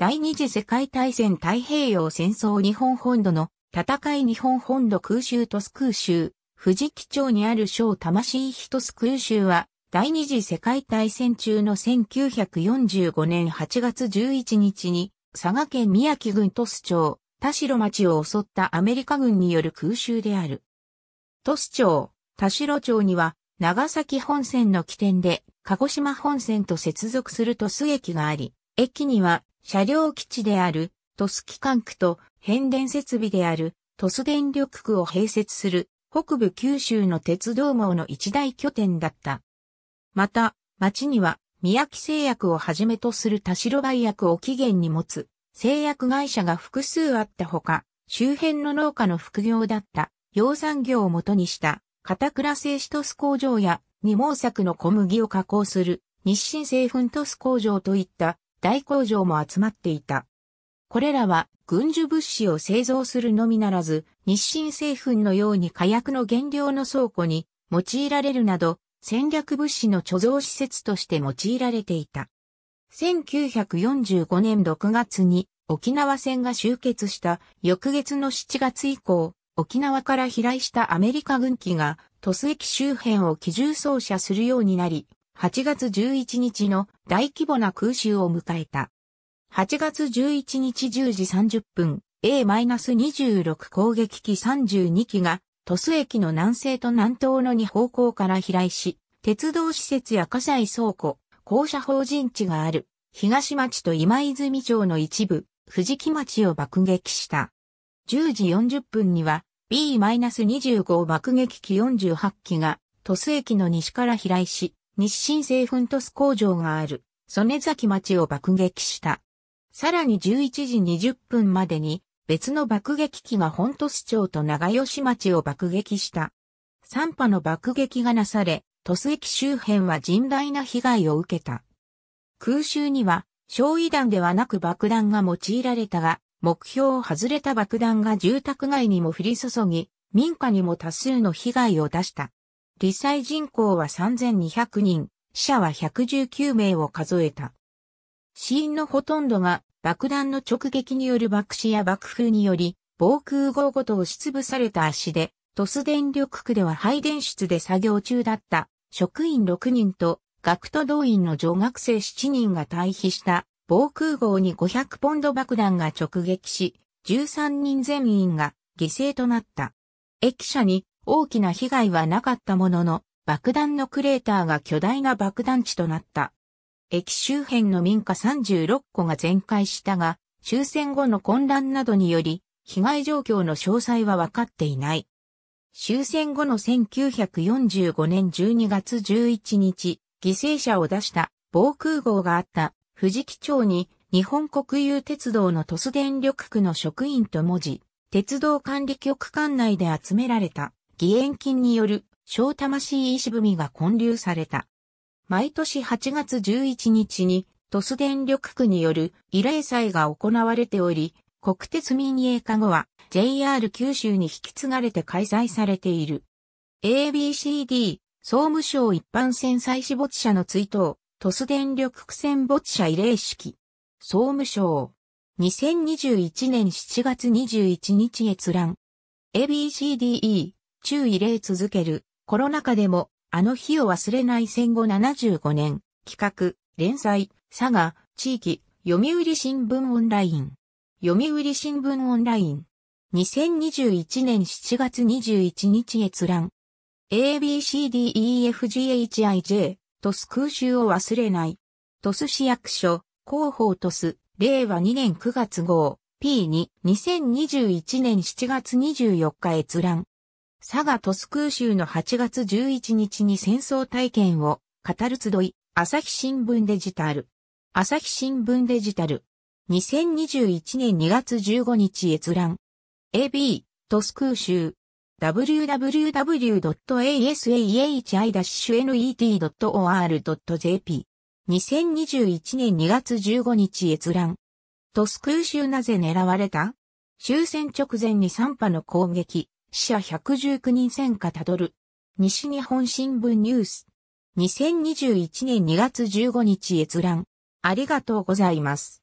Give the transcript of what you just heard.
第二次世界大戦太平洋戦争日本本土の戦い日本本土空襲とス空襲、富士木町にある小魂一ス空襲は、第二次世界大戦中の1945年8月11日に、佐賀県宮城郡鳥栖町、田代町を襲ったアメリカ軍による空襲である。鳥栖町、田代町には、長崎本線の起点で、鹿児島本線と接続する鳥栖駅があり、駅には車両基地である鳥栖機関区と変電設備である鳥栖電力区を併設する北部九州の鉄道網の一大拠点だった。また、町には宮城製薬をはじめとする田代売薬を起源に持つ製薬会社が複数あったほか、周辺の農家の副業だった養蚕業を元にした片倉製紙トス工場や二毛作の小麦を加工する日清製粉トス工場といった大工場も集まっていた。これらは軍需物資を製造するのみならず、日清製粉のように火薬の原料の倉庫に用いられるなど、戦略物資の貯蔵施設として用いられていた。1945年6月に沖縄戦が終結した翌月の7月以降、沖縄から飛来したアメリカ軍機が、鳥栖駅周辺を機銃掃射するようになり、8月11日の大規模な空襲を迎えた。8月11日10時30分、A-26 攻撃機32機が、鳥栖駅の南西と南東の2方向から飛来し、鉄道施設や火災倉庫、校舎法人地がある、東町と今泉町の一部、藤木町を爆撃した。10時40分には、B-25 爆撃機48機が、鳥栖駅の西から飛来し、日清製粉トス工場がある、曽根崎町を爆撃した。さらに11時20分までに、別の爆撃機が本都市町と長吉町を爆撃した。3波の爆撃がなされ、都市駅周辺は甚大な被害を受けた。空襲には、焼夷弾ではなく爆弾が用いられたが、目標を外れた爆弾が住宅街にも降り注ぎ、民家にも多数の被害を出した。理災人口は3200人、死者は119名を数えた。死因のほとんどが爆弾の直撃による爆死や爆風により、防空壕ごと押しつぶされた足で、トス電力区では配電室で作業中だった職員6人と学徒動員の女学生7人が退避した防空壕に500ポンド爆弾が直撃し、13人全員が犠牲となった。駅舎に大きな被害はなかったものの、爆弾のクレーターが巨大な爆弾地となった。駅周辺の民家36戸が全壊したが、終戦後の混乱などにより、被害状況の詳細は分かっていない。終戦後の1945年12月11日、犠牲者を出した防空壕があった富士木町に日本国有鉄道の都市電力区の職員と文字、鉄道管理局管内で集められた。義援金による小魂石踏みが建立された。毎年8月11日に、都市電力区による慰霊祭が行われており、国鉄民営化後は JR 九州に引き継がれて開催されている。ABCD 総務省一般戦災死没者の追悼、都市電力区戦没者慰霊式。総務省。2021年7月21日閲覧。ABCDE 中意例続ける、コロナ禍でも、あの日を忘れない戦後75年、企画、連載、佐賀、地域、読売新聞オンライン。読売新聞オンライン。2021年7月21日閲覧。ABCDEFGHIJ、トス空襲を忘れない。トス市役所、広報トス、令和2年9月号、P2、2021年7月24日閲覧。佐賀鳥栖空襲の8月11日に戦争体験を語る集い、朝日新聞デジタル。朝日新聞デジタル。2021年2月15日閲覧。AB、鳥栖空襲。www.asahi-net.or.jp。2021年2月15日閲覧。鳥栖空襲なぜ狙われた終戦直前に3波の攻撃、死者119人戦火たどる。西日本新聞ニュース。2021年2月15日閲覧。ありがとうございます。